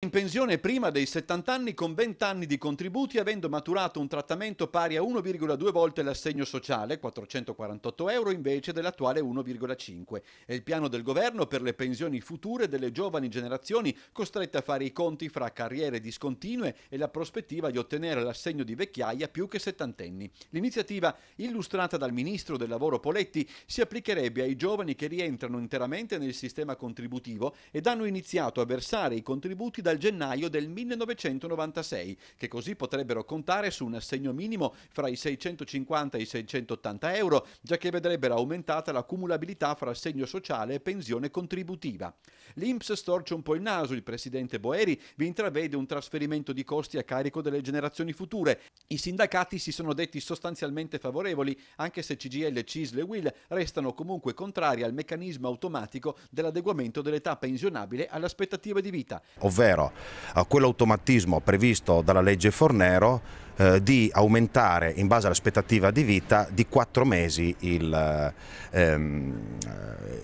in pensione prima dei 70 anni con 20 anni di contributi avendo maturato un trattamento pari a 1,2 volte l'assegno sociale, 448 euro invece dell'attuale 1,5. È il piano del governo per le pensioni future delle giovani generazioni costrette a fare i conti fra carriere discontinue e la prospettiva di ottenere l'assegno di vecchiaia più che settantenni. L'iniziativa, illustrata dal ministro del lavoro Poletti, si applicherebbe ai giovani che rientrano interamente nel sistema contributivo ed hanno iniziato a versare i contributi da dal gennaio del 1996, che così potrebbero contare su un assegno minimo fra i 650 e i 680 euro, già che vedrebbero aumentata la cumulabilità fra assegno sociale e pensione contributiva. L'Inps storce un po' il naso, il presidente Boeri vi intravede un trasferimento di costi a carico delle generazioni future. I sindacati si sono detti sostanzialmente favorevoli, anche se CGL, CISL e WIL restano comunque contrari al meccanismo automatico dell'adeguamento dell'età pensionabile all'aspettativa di vita. Ovvero Fornero, a quell'automatismo previsto dalla legge Fornero eh, di aumentare in base all'aspettativa di vita di 4 mesi il, ehm,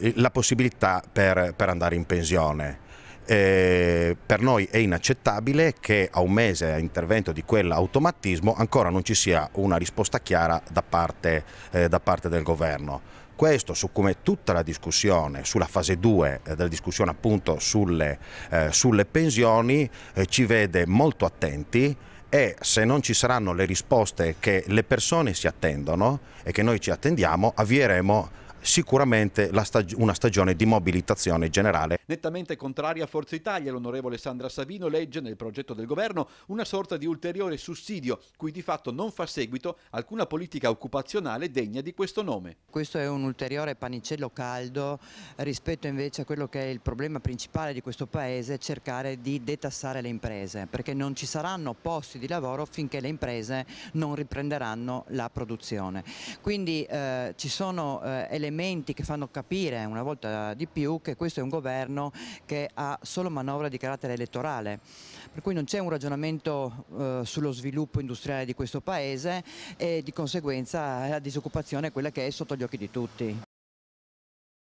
eh, la possibilità per, per andare in pensione. Eh, per noi è inaccettabile che a un mese a intervento di quell'automatismo ancora non ci sia una risposta chiara da parte, eh, da parte del governo questo su come tutta la discussione sulla fase 2 eh, della discussione appunto sulle, eh, sulle pensioni eh, ci vede molto attenti e se non ci saranno le risposte che le persone si attendono e che noi ci attendiamo avvieremo sicuramente stag una stagione di mobilitazione generale. Nettamente contraria a Forza Italia, l'onorevole Sandra Savino legge nel progetto del governo una sorta di ulteriore sussidio cui di fatto non fa seguito alcuna politica occupazionale degna di questo nome. Questo è un ulteriore panicello caldo eh, rispetto invece a quello che è il problema principale di questo paese, cercare di detassare le imprese, perché non ci saranno posti di lavoro finché le imprese non riprenderanno la produzione. Quindi eh, ci sono eh, elementi elementi che fanno capire una volta di più che questo è un governo che ha solo manovra di carattere elettorale, per cui non c'è un ragionamento eh, sullo sviluppo industriale di questo Paese e di conseguenza la disoccupazione è quella che è sotto gli occhi di tutti.